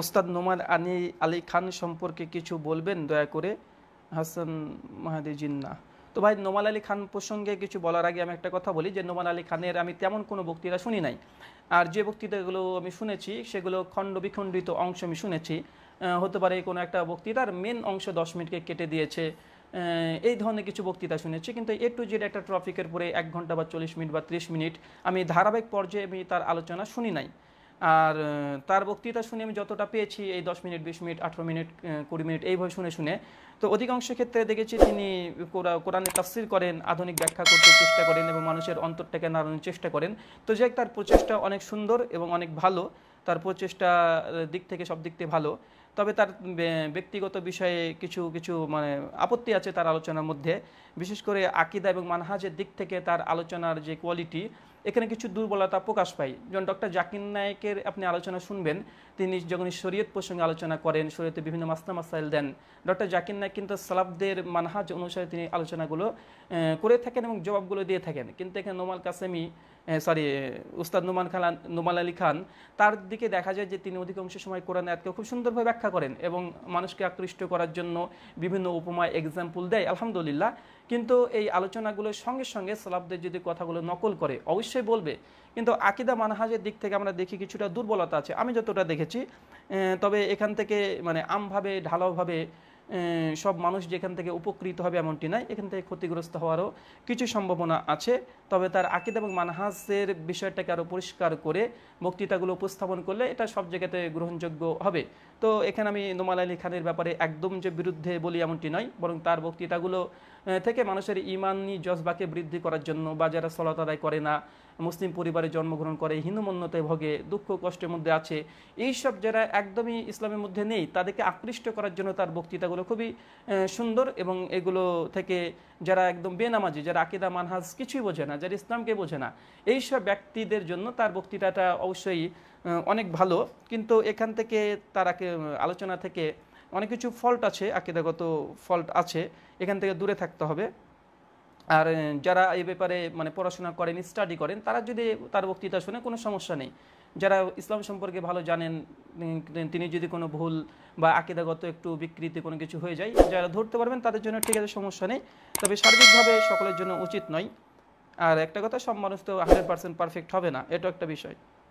ওস্তাদ নোমান আনি আলী খান সম্পর্কে কিছু বলবেন দয়া করে হাসান মাহাদি জিন্না তো ভাই নোমাল আলী খান প্রসঙ্গে কিছু বলার আগে আমি একটা কথা বলি যে নোমান আলী খানের আমি তেমন কোনো বক্তৃতা শুনি নাই আর যে বক্তৃতাগুলো আমি শুনেছি সেগুলো খণ্ড বিখণ্ডিত অংশ আমি শুনেছি হতে পারে কোনো একটা বক্তৃতার মেন অংশ দশ মিনিটকে কেটে দিয়েছে এই ধরনের কিছু বক্তৃতা শুনেছি কিন্তু এ টু জেড একটা ট্রফিকের পরে এক ঘন্টা বা চল্লিশ মিনিট বা ত্রিশ মিনিট আমি ধারাবাহিক পর্যায়ে আমি তার আলোচনা শুনি নাই আর তার বক্তৃতা শুনে আমি যতটা পেয়েছি এই দশ মিনিট বিশ মিনিট আঠেরো মিনিট কুড়ি মিনিট এইভাবে শুনে শুনে তো অধিকাংশ ক্ষেত্রে দেখেছি তিনি কোরআনে তাফসির করেন আধুনিক ব্যাখ্যা করতে চেষ্টা করেন এবং মানুষের অন্তরটাকে নাড়ানোর চেষ্টা করেন তো যে তার প্রচেষ্টা অনেক সুন্দর এবং অনেক ভালো তার প্রচেষ্টা দিক থেকে সব দিক থেকে ভালো তবে তার ব্যক্তিগত বিষয়ে কিছু কিছু মানে আপত্তি আছে তার আলোচনার মধ্যে বিশেষ করে আকিদা এবং মানহাজের দিক থেকে তার আলোচনার যে কোয়ালিটি এখানে কিছু দুর্বলতা প্রকাশ পায় যেমন ডক্টর জাকির নায়কের আপনি আলোচনা শুনবেন তিনি যখন শরীয়ত প্রসঙ্গে আলোচনা করেন শরীয়তে বিভিন্ন মাস্তা মাসাইল দেন ডক্টর জাকির নায়ক কিন্তু সালাবদের মানহাজ অনুসারে তিনি আলোচনাগুলো করে থাকেন এবং জবাবগুলো দিয়ে থাকেন কিন্তু এখানে নোমাল কাসেমি সরি উস্তাদ নোমান খান নোমাল আলী খান তার দিকে দেখা যায় যে তিনি অধিকাংশ সময় কোরআন আয়াতকে খুব সুন্দরভাবে ব্যাখ্যা করেন এবং মানুষকে আকৃষ্ট করার জন্য বিভিন্ন উপমা এক্সাম্পল দেয় আলহামদুলিল্লাহ কিন্তু এই আলোচনাগুলোর সঙ্গে সঙ্গে সালাবদের যদি কথাগুলো নকল করে অবশ্যই অবশ্যই বলবে কিন্তু আকিদা মানহাজের দিক থেকে আমরা দেখি কিছুটা দুর্বলতা আছে আমি যতটা দেখেছি তবে এখান থেকে মানে আমভাবে ঢালাওভাবে সব মানুষ যেখান থেকে উপকৃত হবে এমনটি নয় এখান থেকে ক্ষতিগ্রস্ত হওয়ারও কিছু সম্ভাবনা আছে তবে তার আকিদ এবং মানহাজের বিষয়টাকে আরও পরিষ্কার করে বক্তৃতাগুলো উপস্থাপন করলে এটা সব জায়গাতে গ্রহণযোগ্য হবে তো এখানে আমি নোমাল আলী খানের ব্যাপারে একদম যে বিরুদ্ধে বলি এমনটি নয় বরং তার বক্তৃতাগুলো থেকে মানুষের ইমানি জজবাকে বৃদ্ধি করার জন্য বা যারা সলতাদায় করে না মুসলিম পরিবারে জন্মগ্রহণ করে হিন্দুমন্যতায় ভোগে দুঃখ কষ্টের মধ্যে আছে এইসব যারা একদমই ইসলামের মধ্যে নেই তাদেরকে আকৃষ্ট করার জন্য তার বক্তৃতাগুলো খুবই সুন্দর এবং এগুলো থেকে যারা একদম বেনামাজি যারা আকিদা মানহাজ কিছুই বোঝে না যারা ইসলামকে বোঝে না এইসব ব্যক্তিদের জন্য তার বক্তৃতাটা অবশ্যই অনেক ভালো কিন্তু এখান থেকে তারা আলোচনা থেকে অনেক কিছু ফল্ট আছে আকিদাগত ফল্ট আছে এখান থেকে দূরে থাকতে হবে আর যারা এই ব্যাপারে মানে পড়াশোনা করেন স্টাডি করেন তারা যদি তার বক্তৃতা শুনে কোনো সমস্যা নেই যারা ইসলাম সম্পর্কে ভালো জানেন তিনি যদি কোনো ভুল বা আকিদাগত একটু বিকৃতি কোনো কিছু হয়ে যায় যারা ধরতে পারবেন তাদের জন্য ঠিক আছে সমস্যা নেই তবে সার্বিকভাবে সকলের জন্য উচিত নয় আর একটা কথা সব মানুষ তো হান্ড্রেড পারসেন্ট পারফেক্ট হবে না এটা একটা বিষয়